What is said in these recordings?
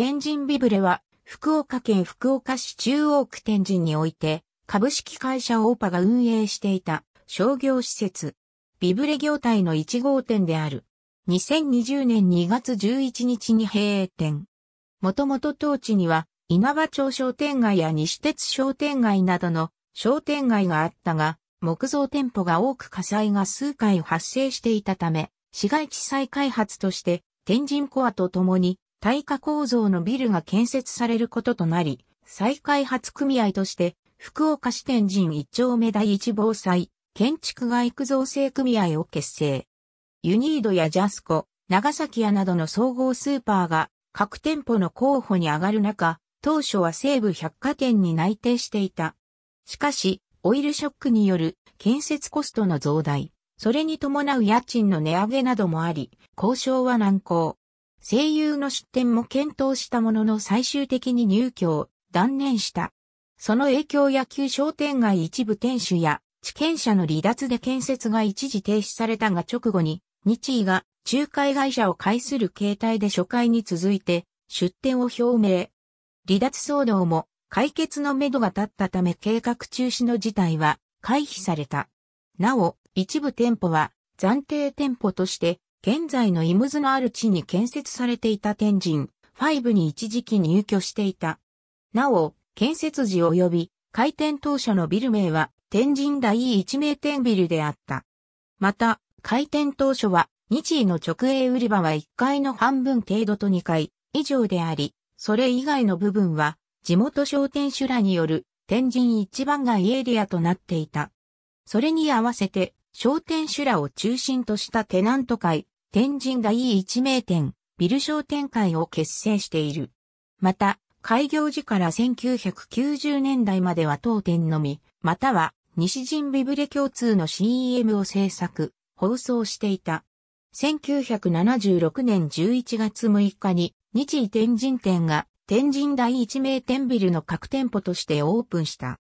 天神ビブレは、福岡県福岡市中央区天神において、株式会社オーパが運営していた商業施設、ビブレ業態の1号店である。2020年2月11日に閉店。もともと当地には、稲葉町商店街や西鉄商店街などの商店街があったが、木造店舗が多く火災が数回発生していたため、市街地再開発として、天神コアと共に耐火構造のビルが建設されることとなり、再開発組合として、福岡市天神一丁目第一防災、建築外区造成組合を結成。ユニードやジャスコ、長崎屋などの総合スーパーが各店舗の候補に上がる中、当初は西部百貨店に内定していた。しかし、オイルショックによる建設コストの増大、それに伴う家賃の値上げなどもあり、交渉は難航。声優の出展も検討したものの最終的に入居を断念した。その影響や旧商店街一部店主や地権者の離脱で建設が一時停止されたが直後に日医が仲介会社を介する形態で初回に続いて出店を表明。離脱騒動も解決のめどが立ったため計画中止の事態は回避された。なお、一部店舗は暫定店舗として現在のイムズのある地に建設されていた天神5に一時期入居していた。なお、建設時及び開店当初のビル名は天神第一名店ビルであった。また、開店当初は日医の直営売り場は1階の半分程度と2階以上であり、それ以外の部分は地元商店主らによる天神一番街エリアとなっていた。それに合わせて商店主らを中心としたテナント会、天神第一名店、ビル商店会を結成している。また、開業時から1990年代までは当店のみ、または西陣ビブレ共通の CM を制作、放送していた。1976年11月6日に日井天神店が天神第一名店ビルの各店舗としてオープンした。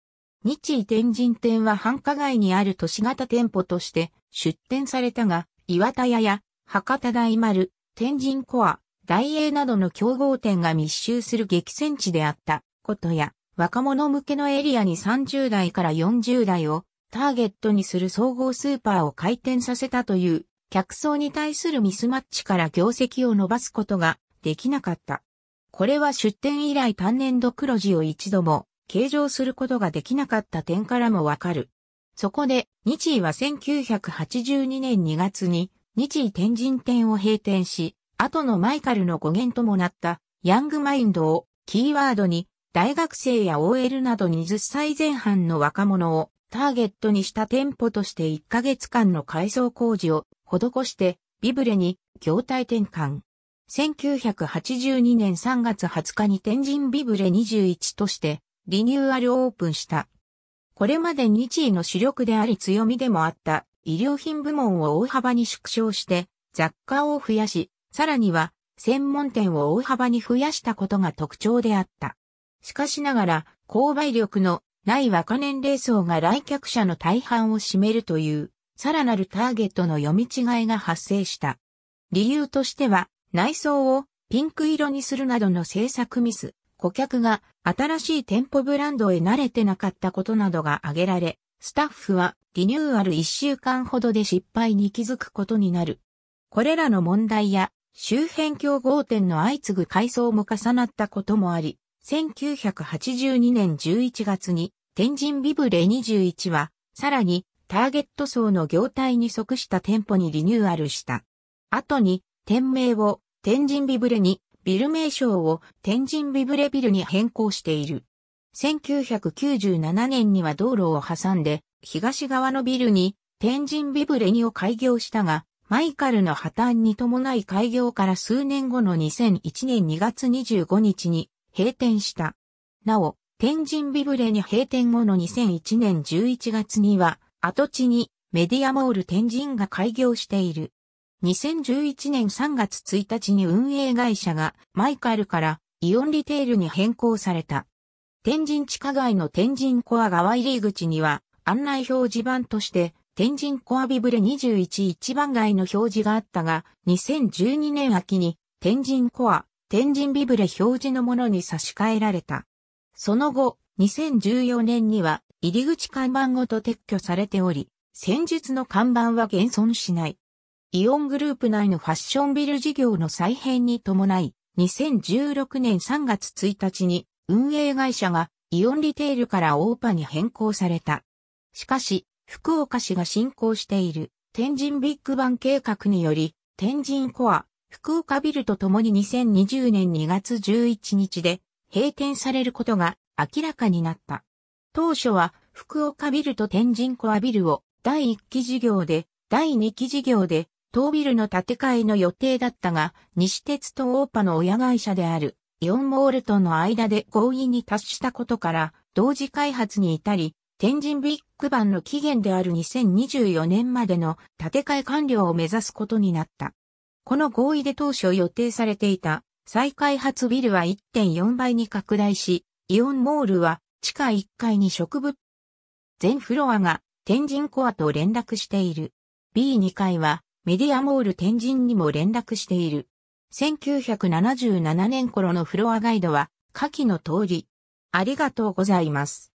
日医天神店は繁華街にある都市型店舗として出店されたが、岩田屋や博多大丸、天神コア、大英などの競合店が密集する激戦地であったことや、若者向けのエリアに30代から40代をターゲットにする総合スーパーを開店させたという客層に対するミスマッチから業績を伸ばすことができなかった。これは出店以来単年度黒字を一度も計上することができなかった点からもわかる。そこで、日医は1982年2月に、日医天神店を閉店し、後のマイカルの語源ともなった、ヤングマインドをキーワードに、大学生や OL など20歳前半の若者をターゲットにした店舗として1ヶ月間の改装工事を施して、ビブレに業態転換。1982年3月20日に天神ビブレ21としてリニューアルオープンした。これまで日地位の主力であり強みでもあった医療品部門を大幅に縮小して雑貨を増やし、さらには専門店を大幅に増やしたことが特徴であった。しかしながら、購買力のない若年齢層が来客者の大半を占めるという、さらなるターゲットの読み違いが発生した。理由としては、内装をピンク色にするなどの制作ミス、顧客が新しい店舗ブランドへ慣れてなかったことなどが挙げられ、スタッフはリニューアル1週間ほどで失敗に気づくことになる。これらの問題や周辺競合店の相次ぐ改装も重なったこともあり、1982年11月に天神ビブレ21はさらにターゲット層の業態に即した店舗にリニューアルした。後に店名を天神ビブレにビル名称を天神ビブレビルに変更している。1997年には道路を挟んで、東側のビルに天神ビブレニを開業したが、マイカルの破綻に伴い開業から数年後の2001年2月25日に閉店した。なお、天神ビブレに閉店後の2001年11月には、跡地にメディアモール天神が開業している。2011年3月1日に運営会社がマイカルからイオンリテールに変更された。天神地下街の天神コア側入り口には案内表示板として天神コアビブレ21一番街の表示があったが、2012年秋に天神コア、天神ビブレ表示のものに差し替えられた。その後、2014年には入り口看板ごと撤去されており、戦術の看板は現存しない。イオングループ内のファッションビル事業の再編に伴い、2016年3月1日に運営会社がイオンリテールからオーパに変更された。しかし、福岡市が進行している天神ビッグバン計画により、天神コア、福岡ビルとともに2020年2月11日で閉店されることが明らかになった。当初は福岡ビルと天神コアビルを第1期事業で、第2期事業で当ビルの建て替えの予定だったが、西鉄と大パの親会社であるイオンモールとの間で合意に達したことから、同時開発に至り、天神ビッグバンの期限である2024年までの建て替え完了を目指すことになった。この合意で当初予定されていた再開発ビルは1.4倍に拡大し、イオンモールは地下1階に植物全フロアが天神コアと連絡している。B2 階はメディアモール天神にも連絡している。1977年頃のフロアガイドは、下記の通り。ありがとうございます。